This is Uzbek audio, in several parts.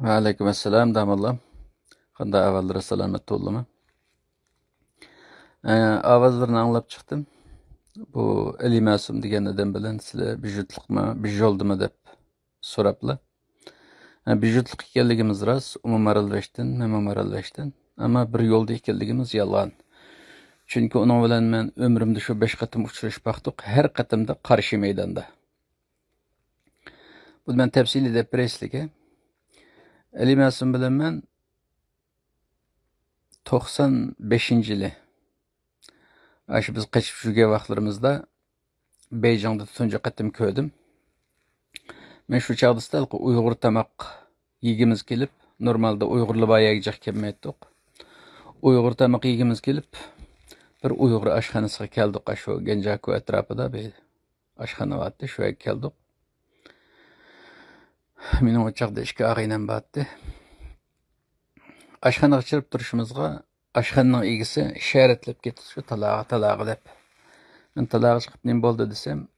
Ve aleyküm esselam damallah. Qanday avvallara salomat to'ldimi ovozlarni ee, anglab chiqdim bu ilimasum degan odam bilan sizlar bijutliqmi bijoldimi deb so'rabla Bir ee, bijutliq ekanligimiz rost umumaralvashdan mamamaralvashdan Ama bir yo'lda ekanligimiz yolg'on chunki uning bilan men umrimda shu besh qatim uchrash baxtuq har qatimda qarshi maydonda buni man tafsiliy deb beraylik Әлемесін білемен 95-ші ілі. Әші біз қашып жүге вақтырымызда Бейджанды түтінші қаттым көдім. Мен шу чағдысты әлкі ұйғыр тамақ егіміз келіп, нормалды ұйғырлы бай әгіжақ кеме әттік. Ұйғыр тамақ егіміз келіп, бір ұйғыр ашқанысығы келдік әші ғенжа көәтірапыда бейді. Ашқаны ватты, келдік. менин учакта ишке ак инем баатты ашханага чыгып турушубузга ашхананын эгиси шааратлап кетчү талаагы талаагы деп мен талаага чыгып эмне болду десем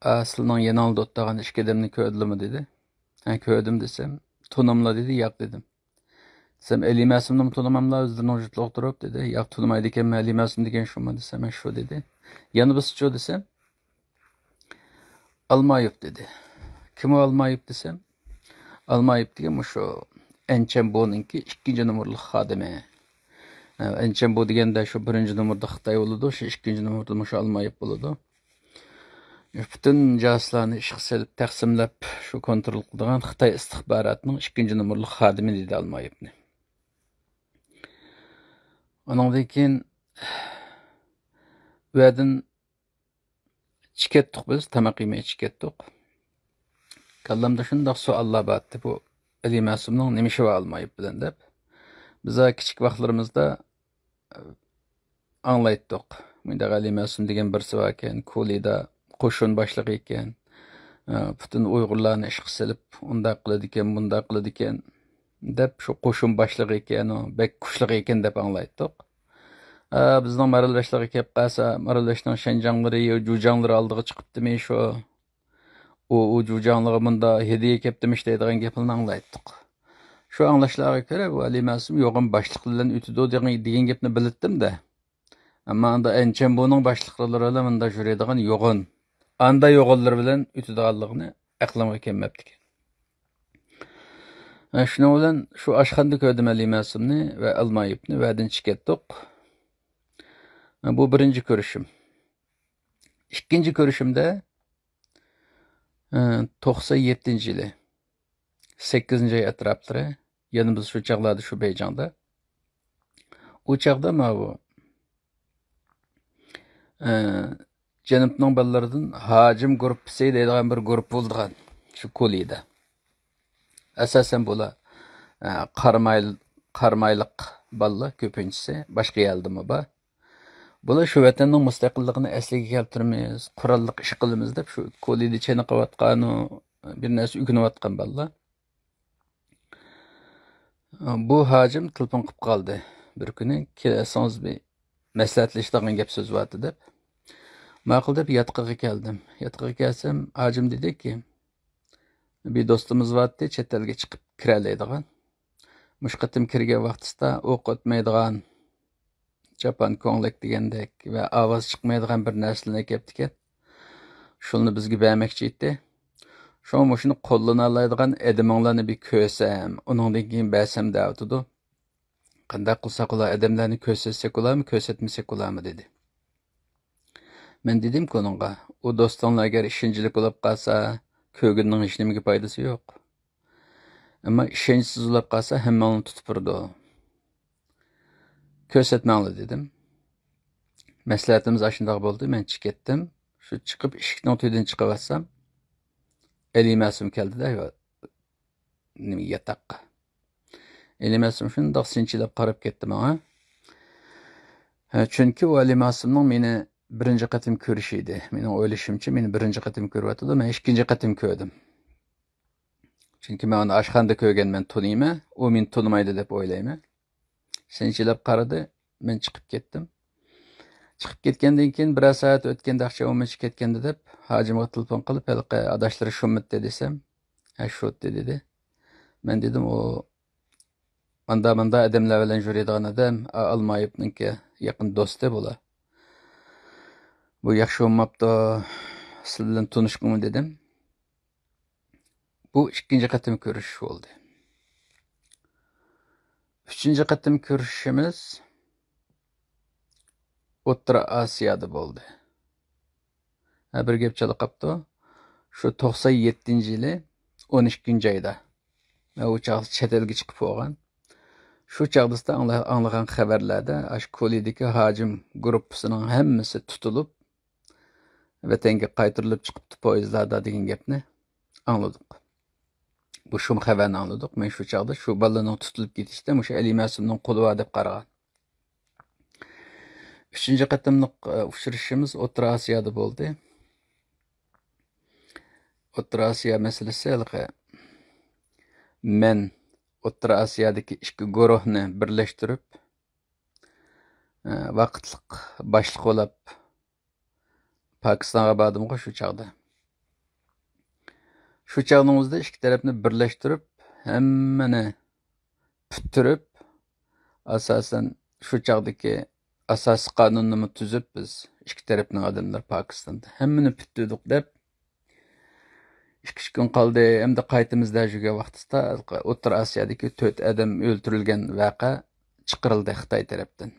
aslının yeni aldı ottağın işkedemini köydülü mü dedi. Ha köydüm desem. Tunumla dedi yak dedim. Desem elime asımda mı tunumamla özlerine ucutlu oturup dedi. Yak tunumay diken mi elime asım diken şu mu desem ben şu dedi. Yanı bir sıçıyor desem. Almayıp dedi. Kimi almayıp desem. almayevdiki mushu enchamboninki ikkinchi nomerli xodimi enchambo deganda shu birinchi nomerda xitoy bo'ladi shu ikkinchi nomerda mushu almayev bo'ladi butun jaslarni ishga solib taqsimlab shu kontrol qiladigan xitoy istixborotining ikkinchi nomerli xodimi deydi almayevni undan keyin bu yerdan chiketdik biz tamoq yemay chiketdik kallamda shundoq suallar bordi bu ali masumning nima ishi bor olmayibbidan deb biza kichik vaqtlarimizda e, anglaytdiq bundaq ali masum degan birsi bor ekan kulida qo'shin boshlig'i ekan e, butun uyg'urlarni ishqa silib undoq qiladi ekan bundoq qiladi ekan deb shu qo'shin boshlig'i ekan bak kuchli ekan deb anglaytdiq e, bizning marillashlarga kelib qolsa marillashning shanjanglari jujanglari oldiga chiqibdimi shu o ucucanlığımında hediye keptimişde edilen gepilini anlayttık. Şu anlaşılara göre bu Ali Masum yoğun başlıklarından ütüdü deyen gepini bilittim de. Ama anda ençen bunun başlıkları alamında jürediğin yoğun. Anda yoğunlar bilen ütüdüğallığını aklıma kemmeptik. Şuna olan şu aşkanda gördüm Ali Masum'ni ve Almayıp'ni verdin çıkettik. Bu birinci görüşüm. İkinci görüşümde ee, to'qson yettinchi yili sakkizinchi oy atroflari yana biz shu chog'larda shu beyjonda u chog'da mana bu ee, janubning bolalaridan hojim gruppisi deydigan bir guruh bo'ldigan shu kulida asosan bular e, qarmayliq balla Başka geldi mi bor bular shu vatanning mustaqilligini asliga keltirmiz qurolliq ish qilamiz deb shu kolida chayqayotganu e, bir narsa uginayotgan bolalar e, bu hajim tilpin qilib qoldi bir kuni kelsangiz maslahatlashadigan gap so'z bordi deb ma'qul deb yotqiga keldim yotqiga kelsam hojim dediki bir do'stimiz bordi chet elga chiqib kiralaydigan mush qitim kirgan vaqtida o'q o'tmaydigan Japan көңлек дегендек ва аваз bir бир нәрсени кепти экен шуны бизге бәмекчи итти шоң мошуну коллана алайдыган эдимиңларны бир көрсөм унундан кийин бәсем деп атыды кандай кылсак улар эдимлерни көрсөтсөк уламы көрсөтмөсөк уламы деди мен ishonchsiz ulab qolsa ko'rsatmanglar dedim maslahatimiz ana shundoq bo'ldi men chiqib ketdim shu chiqib eshikni tuyidan chiqyapsam ali masum keldida nima yotoqqa ali masum shundoq sinchilab qarab ketdi manga chunki u ali masumning meni birinchi qatim ko'rishi edi meni o'ylashimcha meni birinchi qatim ko'ryotgandi men ikkinchi qatim ko'rdim chunki men uni ashxonda ko'rganman taniyman u meni tanimaydi deb o'ylayman sinchilab qaradi men chiqib ketdim chiqib ketgandan keyin bir soat o'tganda akcham ketganda deb hajimga telefon qilib shu adashtirishimmitti desam ha shu dedi men dedim u manda manda odamlar bilan yuradigan odam almayevniki yaqin do'sti bular bu yaxshi bo'lmabdi siz bilan tanishqimi dedim bu ikkinchi qatim ko'rish bo'ldi Üçüncü qitim ko'rishimiz o'rta osiyoda bo'ldi bir gap chala Şu shu to'qson yettinchi yili o'n ikkinchi oyda u chog' chet elga chiqib bo'lgan shu chog'da anglagan xabarlarda shu kolidagi hojim gruppasining hammasi tutilib vatanga qaytirilib chiqibdi poyezdlarda degan gapni بۇ شۇم خەۋەرنى мен şu شۇ şu شۇ بالىنىڭ تۇتۇلۇپ كېتىشتە مۇشۇ ئەلى مەسۇمنىڭ قولى بار دەپ ұшырышымыз ئۈچىنچى قېتىملىق ئۇچرىشىشىمىز men O'rta Asiyodagi ikki guruhni birlashtirib vaqtliq boshliq shu chog'ingizda ikki tarafni birlashtirib hammani puttirib asosan shu chog'dagi asosiy qonunni tuzib biz ikki tarafni odamlar pokistonda hammani puttirdik deb ikki uch kun qoldi endi qaytamiz degan vaqtda o'rta osiyodagi to'rt odam o'ldirilgan vaqa chiqarildi xitoy tarafdan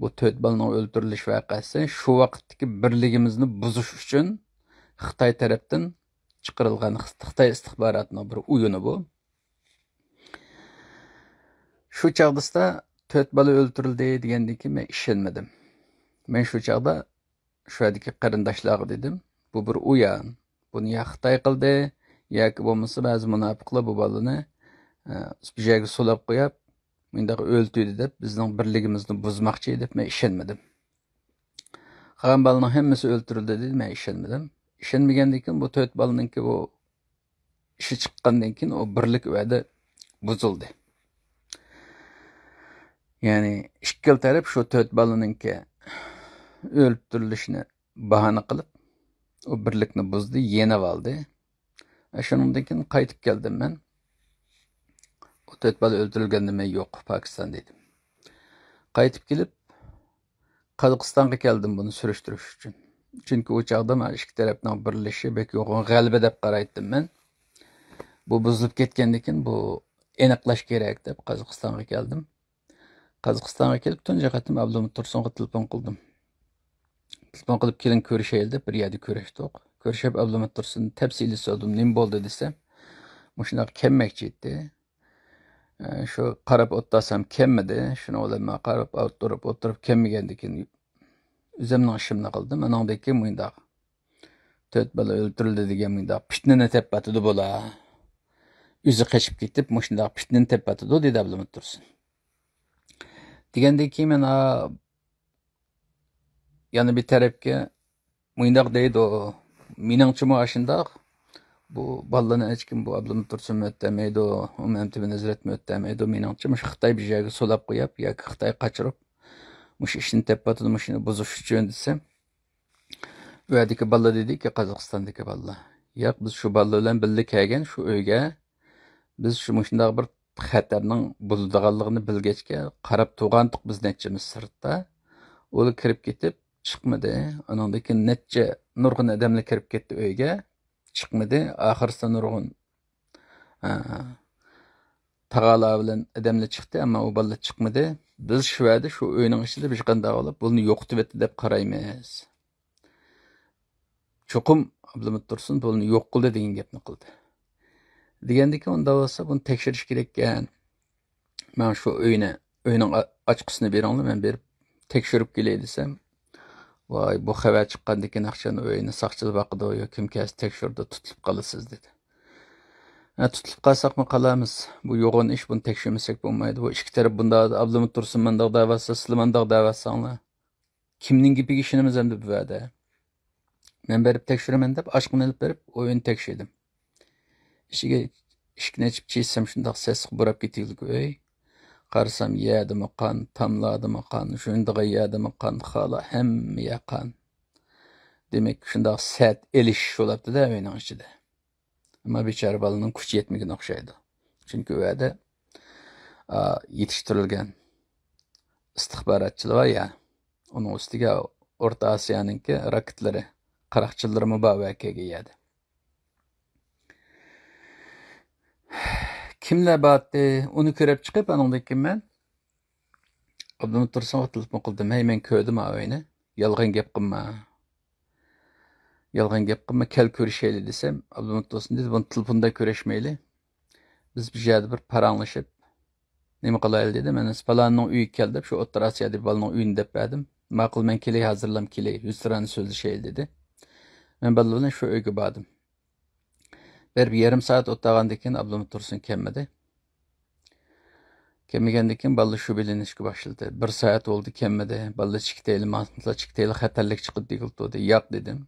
bu to'rt bolaning o'ldirilish vaqasi shu vaqtdagi birligimizni buzish uchun xitoy tarafdan чыкырылган кытай истихбаратынын бир уюну бу шу чагдыста төрт бала өлтүрүлдү дегенден кийин мен ишенмедим мен шу чагда шуадики карындашларга дедим бу бир уян буну я кытай кылды яки болмосо баазы мунапыкла бу баланы бир э, жерге сулап куяп мындай өлтүрдү деп биздин бирлигибизди бузмакчы деп мен ишенмедим калган баланын хаммасы өлтүрүлдү деди мен ишенмедим ishonmagandan keyin bu to'rt bolaniki bu ishi chiqqandan keyin u birlik va'da buzildi ya'ni ikkala taraf shu to'rt bolaninki o'lib turilishni bahona qilib u birlikni buzdi yenib oldi shundan keyin qaytib keldim men u to'rt bola o'ldirilgan nima yo'q pokiston dedim qaytib kelib qozog'istonga keldim buni surishtirish uchun chunki u chog'da mana ikki tarafni birlashishi bek yo'g'ini g'alaba deb qarayotdim men bu buzilib ketgandan keyin bu aniqlash kerak deb qozog'istonga keldim qozog'istonga kelib tunji qatim abdulmut tursunga telefon qildim telefon qilib kelin ko'rishaylik deb bir yerda ko'rishdik ko'rishib abdulmut tursun tafsili so'radim nima bo'ldi desam shunaqa kelmoqchi edi shu qarab o'ttasam kelmidi shuni o'ylamay qarab o'tirib o'tirib kelmagandan keyin üzəmdən işimni qıldım. Mənim bəkə mıyındaq. Dört bala öldürüldü deyə mıyındaq. Pitnini təpbətidir bola. Üzü qaçıb getib, məşindaq pitnini təpbətidir, deyə bilim dursun. Digəndə ki, mən ha, yani bir tərəbkə mıyındaq deydi o. Minəngçimi aşındaq. bu ballana hech kim bu ablam tursun o u mamtibini izratmay o'tdamaydi meningcha shu xitoy bu joyga so'lab qo'yib yoki xitoy qochirib mush ishni tepa tutmishini buzish uchun desa uyadagi balla deydiki qozog'istondagi balla yo'q biz shu balla bilan birga kelgan shu uyga biz shu shundoq bir xatarning buziladiganligini bilgachga qarab turgandik biz nechamiz sirtda u kirib ketib chiqmadi undan keyin necha nurg'un odamlar kirib ketdi uyga chiqmadi oxirida nurg'un tag'alar менен odamlar chiqdi ammo u bola chiqmadi Biz şüvədə şu öynün içində bir qandaq olub, bunu yoxduvətdi deb qaraymız. Çoxum Abdulmat Tursun bunu yox degan gapni qildi. Degandiki, unda bo'lsa buni tekshirish kerak ekan. Men shu uyni, uyning ochqisini beringlar, men berib tekshirib kelay desam, voy bu xabar tutilib qolsaqmi kalamız bu yo'g'on iş buni tekshirmasak bo'lmaydi bu ikki taraf bunda ablamut tursin mandaq davasa sizlar mandaq davasanglar kimning gapiga ishonamiz endi bu vada men berib tekshiraman deb oshqini ilib berib o'yin tekshirdim ishiga ishkini ichib chessam shundoq sesiq kan ketildik ey qarasam yadimi qon tamladimi qon shundaqa yadimi qon xola hamma qon demak shundoq sat elish bo'libdida o'yinning ichida nima bechora bolaning kuchi yetmagan o'xshaydi chunki u yerda yetishtirilgan istixbaratchilar ya uning ustiga o'rta osiyoninki raketlari qaroqchilari mubavvakaga yedi kimlar bordi uni ko'rib chiqib anandan keyin man abdumuttursunga telefon qildim hey men ko'rdim oyni yolg'on gap qilma yolg'on gap qilma kal ko'rishaylik desam abdumat do'stim dedi buni telefonda ko'rishmaylik biz bu yerda bir paranglashib nima qilaylik dedi mana palonni uyiga kel deb shu o'rta rossiyada balni uyini deb berdim ma'qul man kelay hozirlam kelay huzrani so'zlashaylik dedi men bola bilan shu uyga bordim bir yarim soat o'tagandan keyin abdumat tursin kelmadi kelmagandan keyin balla shu bilinishga boshladi bir soat bo'ldi kelmadi balla chiktayli chiktayli xatarlik chiqib degildi yo'q dedim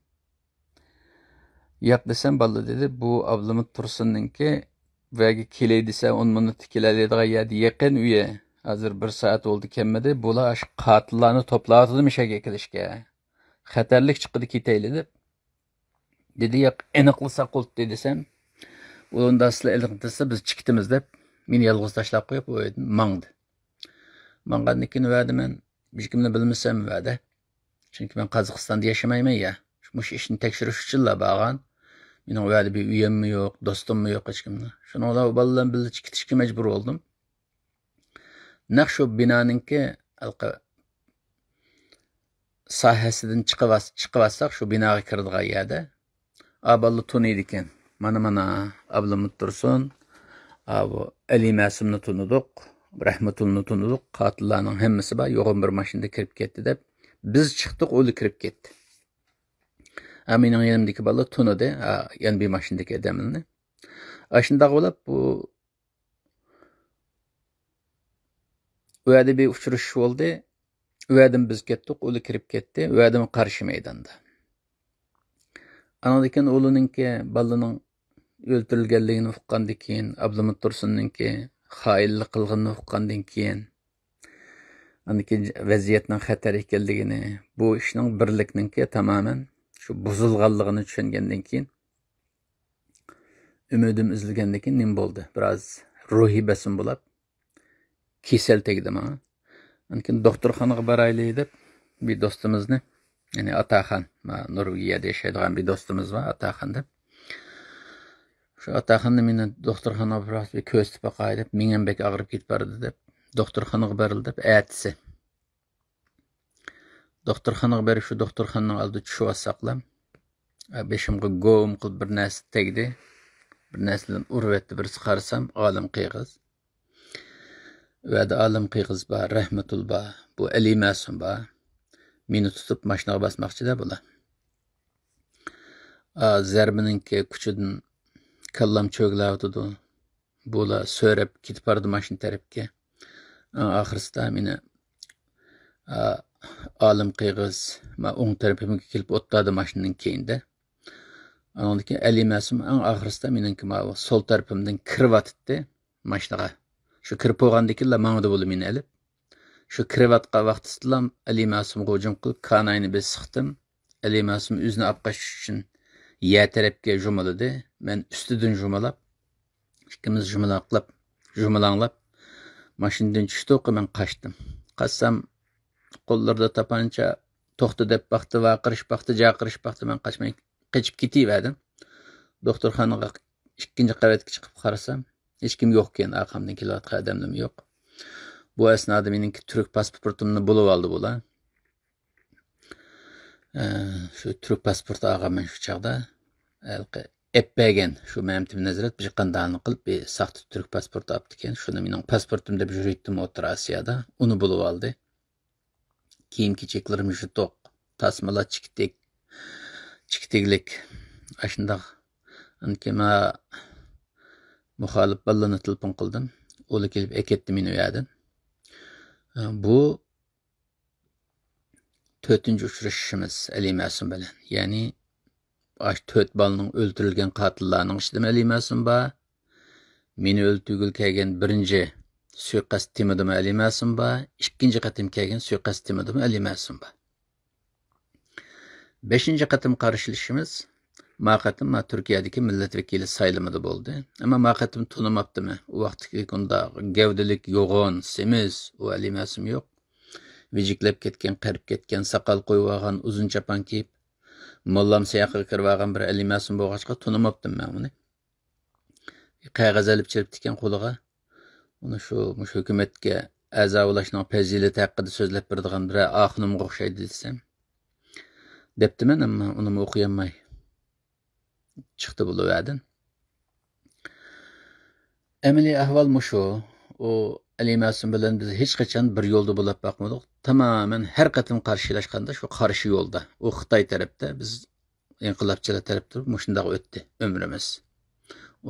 yo'q desam bola dedi bu ablamit tursinninki bu yerga kelay desa o'n minut keladigan yerda yaqin uyi hozir bir soat bo'ldi kelmadi bular shu qotillarni to'playotidimi shaga kirishga xatarlik chiqdi ketayli deb dedi yo'q aniqlasa qultdi desam unda sizlar iliq desa biz chiqdimiz deb meni yolg'iz tashlab qo'yib u mangdi mangandan keyin vada man hech kimni bilmasam vada chunki man qozog'istonda yashamayman ya shu ishni tekshirish uchunlar borgan Yine o bir üyem mi yok, dostum mu yok hiç kimde. Şunu ola ballan bile çıkışki mecbur oldum. şu binanın ki alqa sahesinden çıkıvas, çıkıvasak şu binayı kirdik ayada. Aballı tuni idiken. Mana mana ablamı dursun. Abu Ali Masum'nu tunuduk. Rahmetul'nu tunuduk. Katillarının hemmesi var. Yoğun bir maşında kirip gitti de. Biz çıktık, oğlu kirip gitti. ә менің янымдагы бала туныды ян бир машинадагы адамны ашындағы болып бұл уәді бир учурашуу болды уәдім біз кеттік ұлы кіріп кетті уәдім қаршы майданда анан екен ұлыныңке баланың өлтірілгенлігін ұққандан кейін абдымыт тұрсынныңке хайыллық қылғанын ұққандан кейін анан кейін вазиятның хатар екенлігіне бұл ішнің ке тамамен shu buzilganligini tushungandan keyin umidim uzilgandan keyin nima bo'ldi biroz ruhiy basim bo'lib kesal tegdi manga keyin doktorxonaga borayli deb bir do'stimizni ya'ni otaxan norvegiyada yashaydigan bir do'stimiz bor otaxon deb shu otaxonni meni doktorxonaga ko'rsatib boqay deb mingam bek og'rib ketib bordi deb doktorxonaga borildi deb atisi doktorxonaga berib shu doktorxonani oldida tushib tushyotsaqlam beshimga go'm qilib bir narsa tegdi bir urib urvatdi bir qarasam olim qiyg'iz vada olim qiyg'iz bor rahmatul bor bu ali masum bor meni tutib mashinaga bosmoqchida bular zarbininki kuchidan kallam cho'klayotdi bular so'rab ketib bordi mashina tarafga oxirisida meni алым qiyg'iz ma o'ng tarafimga kelib o'tadi mashinaning keyinda andan keyin alimasum eng oxirisida meniki ma sol tarafimdan kirvatdi mashinaga shu kirib bo'lganda keyin meni ilib shu kirvatgan vaqtida alimasumga hujum qilib kanayni bir siqdim alimasum o'zini olib qochish uchun ya tarafga jumaladi men ustidan jumalab ikkimiz jumalanglab mashinadan qo'llarida tapancha to'xta deb baqdi va qirish baxti jaqirish baqdi man qochmay qochib ketaverdim doktorxonaga ikkinchi qavatga chiqib qarasam hech kim yo'q ekan orqamdan kelayotgan odamlar yo'q bu asnoda meniki turk pasportimni bo'lib oldi bular shu turk pasporti olganman shu chog'da eppagan shu mamtim nazrat bir qandani qilib saxta turk pasporti olibdi ekan shuni mening pasportim deb yuribdim o'rta rossiyada uni bo'lib oldi киім кечеклерім жұтық тасмала чиктек чиктегілік ашындағы анкема мұхалып балланы тілпін қылдым олы келіп әкетті мен ояды бұл төртінші ұшырышымыз әли мәсім білін яғни аш төт балының өлтірілген қатылларының ішінде әли ба мені өлтігіл келген бірінші suiqasd masum ba ikkinchi qatim kelgin suiqasd masum ba beshinchi qatim qarshilishimiz ma qatim ma turkiyadagi millat vakili saylimida bo'ldi ammo ma qatim tunimabdimi u vaqtdagi kunda gavdalik yo'g'on semiz u ali masum yo'q vijiklab ketgan qarib ketgan soqol qo'yib olgan uzun chapon kiyib mollam siyoqqa kirib olgan bir ali masum bo'lg'achqa tunimabdim man uni qog'oz olib chiribdi ekan qo'liga mana shu shu hukumatga a'zo bo'lishning fazilati haqida so'zlab beradigan bir oxinimga o'xshaydi desam debdiman ammo ah, uni o'qiy olmay chiqdi bu lovadan amaliy ahvol mushu u masum bilan biz hech qachon bir yo'lda bo'lib boqmadik tamoman har qatim qarshilashganda shu qarshi yo'lda u xitoy tarafda biz inqilobchilar tarafda mushundoq o'tdi umrimiz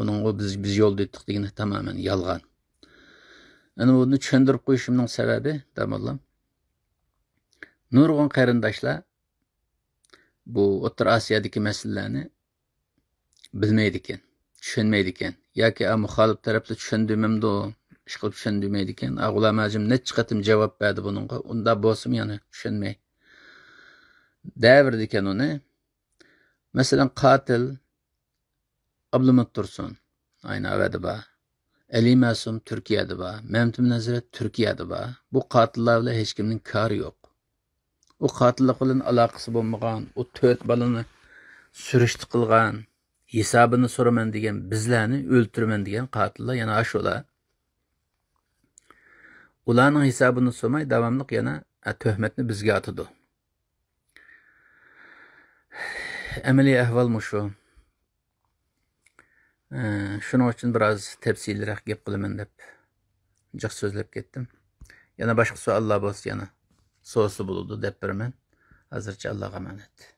uning biz biz yo'lda o'tdik degani tamoman yolg'on Ana buni tushuntirib qo'yishimning sababi damallam. Nurg'on qarindoshlar bu O'rta Osiyodagi masalalarni bilmaydi ekan, tushunmaydi ekan yoki muxolif tarafda tushundimimdi, ish qilib tushundirmaydi ekan. Ag'ulamajim necha qatim javob berdi buningga, unda bo'lsin yana tushunmay. Davrdi ekan uni. mesela katil Abdulmat Tursun, ayna avadi ba. ali masum turkiyada va mamtum nazrat turkiyada va bu qotillar bilan hech kimning kori yo'q u qotillik bilan aloqasi bo'lmagan u to'rt bolani surishti qilgan hisobini so'raman degan bizlarni o'ltiraman degan qotillar yana ashular ularning hisobini so'may davomliq yana tuhmatni bizga otadi amaliy ahvol mushu Шын үшін біраз тәпсейлірақ кеп қылымын деп, жақсы сөзіліп кеттім. Яна башқысу Алла болсы, яна сосы болуды деп бірімен, азырча Аллаға мәнетті.